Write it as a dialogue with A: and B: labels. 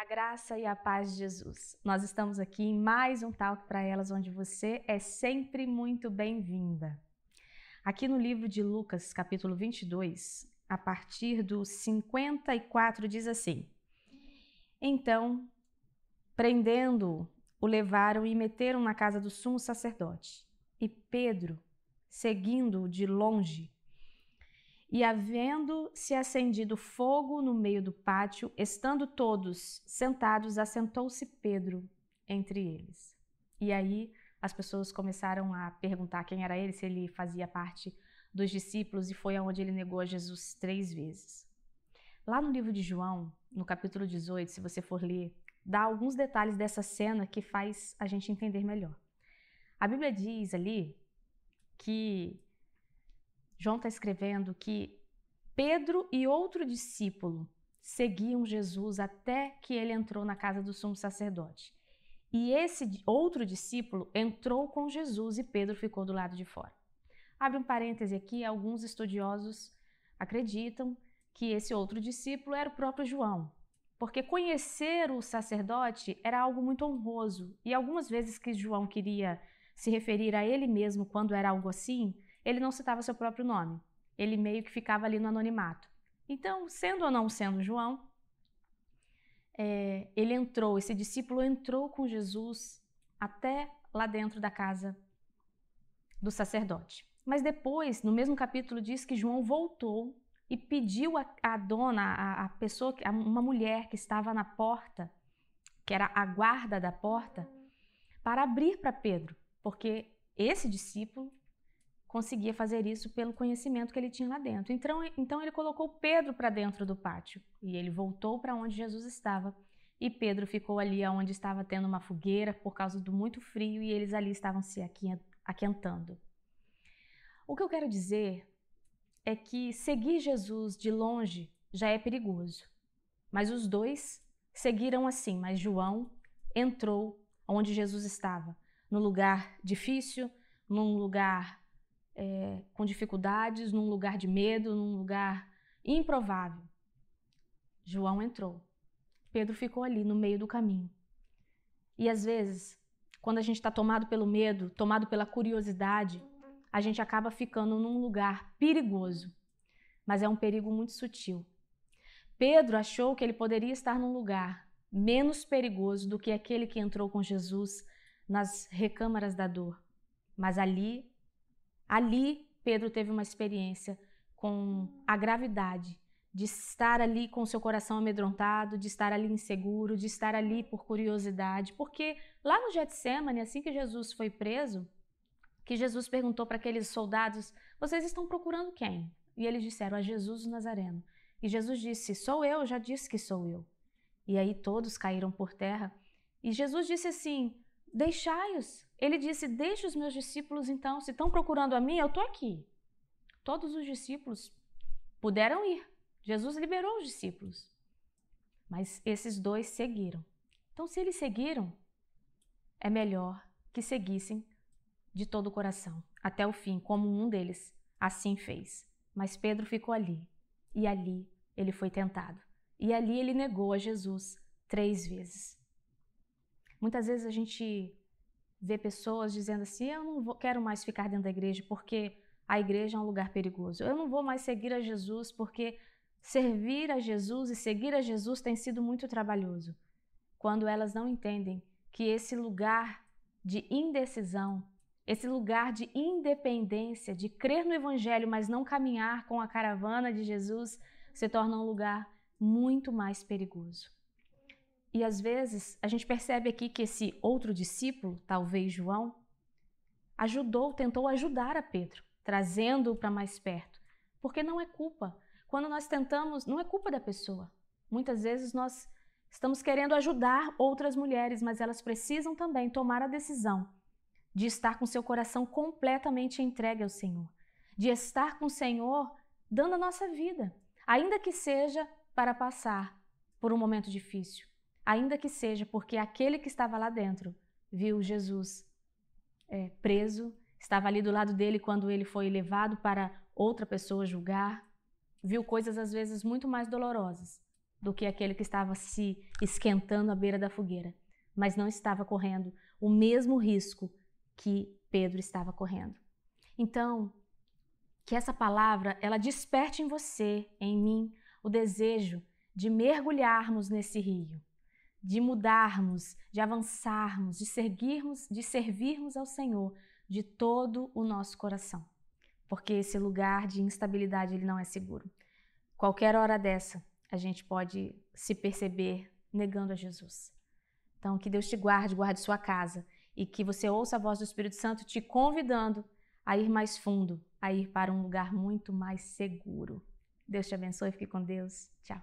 A: A graça e a paz de Jesus. Nós estamos aqui em mais um Talk para Elas, onde você é sempre muito bem-vinda. Aqui no livro de Lucas, capítulo 22, a partir do 54, diz assim: Então, prendendo-o, o levaram e meteram na casa do sumo sacerdote. E Pedro, seguindo-o de longe, e havendo se acendido fogo no meio do pátio, estando todos sentados, assentou-se Pedro entre eles. E aí as pessoas começaram a perguntar quem era ele, se ele fazia parte dos discípulos, e foi aonde ele negou a Jesus três vezes. Lá no livro de João, no capítulo 18, se você for ler, dá alguns detalhes dessa cena que faz a gente entender melhor. A Bíblia diz ali que João está escrevendo que Pedro e outro discípulo seguiam Jesus até que ele entrou na casa do sumo sacerdote. E esse outro discípulo entrou com Jesus e Pedro ficou do lado de fora. Abre um parêntese aqui, alguns estudiosos acreditam que esse outro discípulo era o próprio João, porque conhecer o sacerdote era algo muito honroso e algumas vezes que João queria se referir a ele mesmo quando era algo assim, ele não citava seu próprio nome. Ele meio que ficava ali no anonimato. Então, sendo ou não sendo João, é, ele entrou, esse discípulo entrou com Jesus até lá dentro da casa do sacerdote. Mas depois, no mesmo capítulo, diz que João voltou e pediu à dona, a, a pessoa, a uma mulher que estava na porta, que era a guarda da porta, para abrir para Pedro, porque esse discípulo conseguia fazer isso pelo conhecimento que ele tinha lá dentro. Então, então ele colocou Pedro para dentro do pátio e ele voltou para onde Jesus estava. E Pedro ficou ali onde estava tendo uma fogueira por causa do muito frio e eles ali estavam se aquentando. O que eu quero dizer é que seguir Jesus de longe já é perigoso. Mas os dois seguiram assim, mas João entrou onde Jesus estava, no lugar difícil, num lugar é, com dificuldades, num lugar de medo, num lugar improvável. João entrou. Pedro ficou ali, no meio do caminho. E às vezes, quando a gente está tomado pelo medo, tomado pela curiosidade, a gente acaba ficando num lugar perigoso. Mas é um perigo muito sutil. Pedro achou que ele poderia estar num lugar menos perigoso do que aquele que entrou com Jesus nas recâmaras da dor. Mas ali Ali, Pedro teve uma experiência com a gravidade de estar ali com seu coração amedrontado, de estar ali inseguro, de estar ali por curiosidade, porque lá no Getsemane, assim que Jesus foi preso, que Jesus perguntou para aqueles soldados: "Vocês estão procurando quem?" E eles disseram: "A Jesus Nazareno". E Jesus disse: "Sou eu, já disse que sou eu". E aí todos caíram por terra. E Jesus disse assim: Deixai-os. Ele disse: Deixe os meus discípulos então. Se estão procurando a mim, eu estou aqui. Todos os discípulos puderam ir. Jesus liberou os discípulos. Mas esses dois seguiram. Então, se eles seguiram, é melhor que seguissem de todo o coração, até o fim, como um deles assim fez. Mas Pedro ficou ali, e ali ele foi tentado. E ali ele negou a Jesus três vezes. Muitas vezes a gente vê pessoas dizendo assim: eu não vou, quero mais ficar dentro da igreja porque a igreja é um lugar perigoso. Eu não vou mais seguir a Jesus porque servir a Jesus e seguir a Jesus tem sido muito trabalhoso. Quando elas não entendem que esse lugar de indecisão, esse lugar de independência, de crer no Evangelho, mas não caminhar com a caravana de Jesus, se torna um lugar muito mais perigoso. E às vezes a gente percebe aqui que esse outro discípulo, talvez João, ajudou, tentou ajudar a Pedro, trazendo-o para mais perto. Porque não é culpa. Quando nós tentamos, não é culpa da pessoa. Muitas vezes nós estamos querendo ajudar outras mulheres, mas elas precisam também tomar a decisão de estar com seu coração completamente entregue ao Senhor, de estar com o Senhor dando a nossa vida, ainda que seja para passar por um momento difícil, ainda que seja porque aquele que estava lá dentro viu Jesus é, preso, estava ali do lado dele quando ele foi levado para outra pessoa julgar, viu coisas às vezes muito mais dolorosas do que aquele que estava se esquentando à beira da fogueira, mas não estava correndo o mesmo risco que Pedro estava correndo. Então, que essa palavra ela desperte em você, em mim, o desejo de mergulharmos nesse rio, de mudarmos, de avançarmos, de seguirmos, de servirmos ao Senhor de todo o nosso coração. Porque esse lugar de instabilidade ele não é seguro. Qualquer hora dessa, a gente pode se perceber negando a Jesus. Então, que Deus te guarde, guarde sua casa e que você ouça a voz do Espírito Santo te convidando a ir mais fundo, a ir para um lugar muito mais seguro. Deus te abençoe, fique com Deus. Tchau.